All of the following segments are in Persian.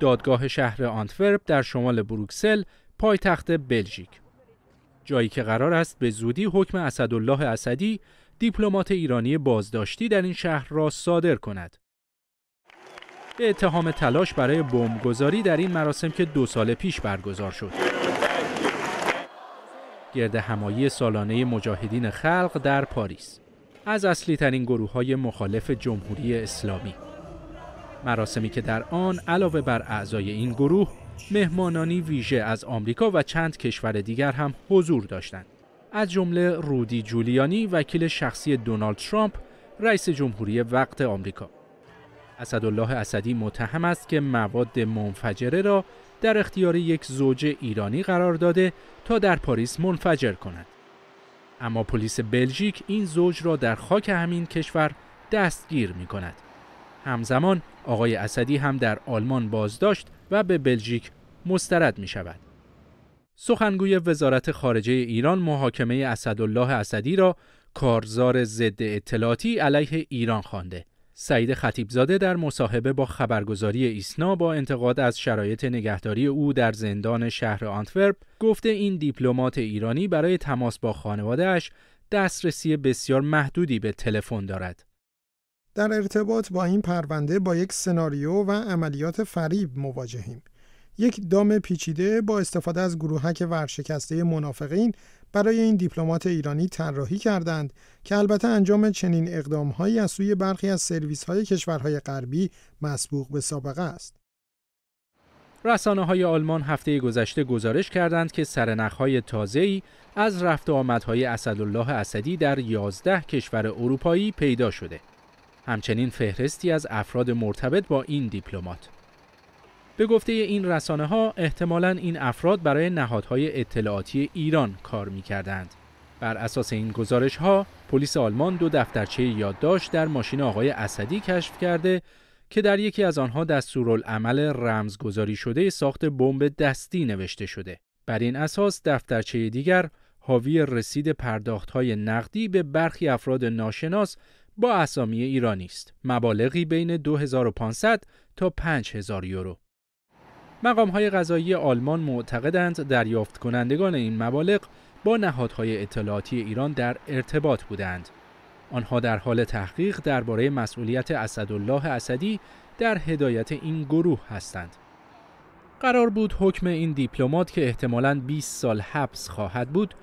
دادگاه شهر آنتورپ در شمال بروکسل پایتخت بلژیک جایی که قرار است به زودی حکم اسدالله اسدی دیپلمات ایرانی بازداشتی در این شهر را صادر کند به اتهام تلاش برای بمبگذاری در این مراسم که دو سال پیش برگزار شد گرد همایی سالانه مجاهدین خلق در پاریس از اصلی ترین گروه های مخالف جمهوری اسلامی مراسمی که در آن علاوه بر اعضای این گروه مهمانانی ویژه از آمریکا و چند کشور دیگر هم حضور داشتند از جمله رودی جولیانی وکیل شخصی دونالد ترامپ رئیس جمهوری وقت آمریکا اسدالله اسدی متهم است که مواد منفجره را در اختیار یک زوج ایرانی قرار داده تا در پاریس منفجر کند اما پلیس بلژیک این زوج را در خاک همین کشور دستگیر می کند همزمان آقای اسدی هم در آلمان بازداشت و به بلژیک مسترد می شود. سخنگوی وزارت خارجه ایران محاکمه اسدالله اسدی را کارزار ضد اطلاعاتی علیه ایران خوانده. سعید خطیبزاده در مصاحبه با خبرگزاری ایسنا با انتقاد از شرایط نگهداری او در زندان شهر آنتورپ گفته این دیپلمات ایرانی برای تماس با خانوادهش دسترسی بسیار محدودی به تلفن دارد. در ارتباط با این پرونده با یک سناریو و عملیات فریب مواجهیم یک دام پیچیده با استفاده از گروهک ورشکسته منافقین برای این دیپلمات ایرانی طراحی کردند که البته انجام چنین اقدامهایی از سوی برخی از سرویس های کشورهای غربی مسبوق به سابقه است. رسانه های آلمان هفته گذشته گزارش کردند که سرنخ های ای از رفت آمدهای اسدالله اسدی در 11 کشور اروپایی پیدا شده. همچنین فهرستی از افراد مرتبط با این دیپلمات. به گفته این رسانه ها احتمالا این افراد برای نهادهای اطلاعاتی ایران کار می کردند. بر اساس این گزارش ها پلیس آلمان دو دفترچه یادداشت در ماشین آقای اسدی کشف کرده که در یکی از آنها دستورالعمل رمزگذاری شده ساخت بمب دستی نوشته شده. بر این اساس دفترچه دیگر حاوی رسید پرداخت های نقدی به برخی افراد ناشناس با اسامی ایرانی است. مبالغی بین 2500 تا 5000 یورو. مقام های غذایی آلمان معتقدند دریافت کنندگان این مبالغ با نهادهای اطلاعاتی ایران در ارتباط بودند. آنها در حال تحقیق درباره مسئولیت اسدالله اسدی در هدایت این گروه هستند. قرار بود حکم این دیپلمات که احتمالاً 20 سال حبس خواهد بود،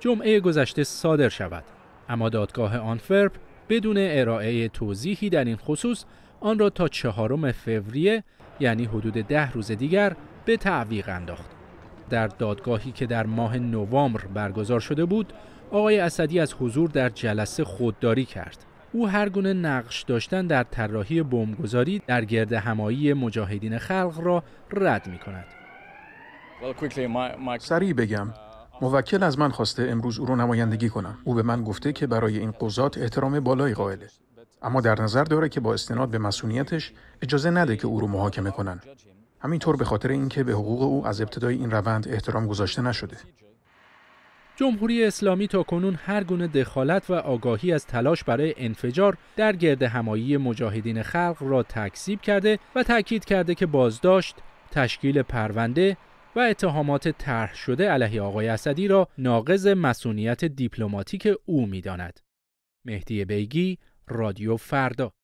جمعه گذشته صادر شود. اما دادگاه آنفرپ بدون ارائه توضیحی در این خصوص آن را تا چهارم فوریه یعنی حدود ده روز دیگر به تعویق انداخت. در دادگاهی که در ماه نوامبر برگزار شده بود، آقای اسدی از حضور در جلسه خودداری کرد. او هر گونه نقش داشتن در طراحی بمبگذاری در گرد همایی مجاهدین خلق را رد می کند. سریع بگم موکل از من خواسته امروز او رو نمایندگی کنم او به من گفته که برای این قضات احترام بالایی قائله اما در نظر داره که با استناد به مسئولیتش اجازه نده که او رو محاکمه کنن همینطور به خاطر اینکه به حقوق او از ابتدای این روند احترام گذاشته نشده جمهوری اسلامی تا کنون هر گونه دخالت و آگاهی از تلاش برای انفجار در گرد همایی مجاهدین خلق را تکذیب کرده و تاکید کرده که بازداشت، تشکیل پرونده و اتهامات طرح شده علیه آقای اسدی را ناقض مسئولیت دیپلماتیک او میداند. مهدی بیگی رادیو فردا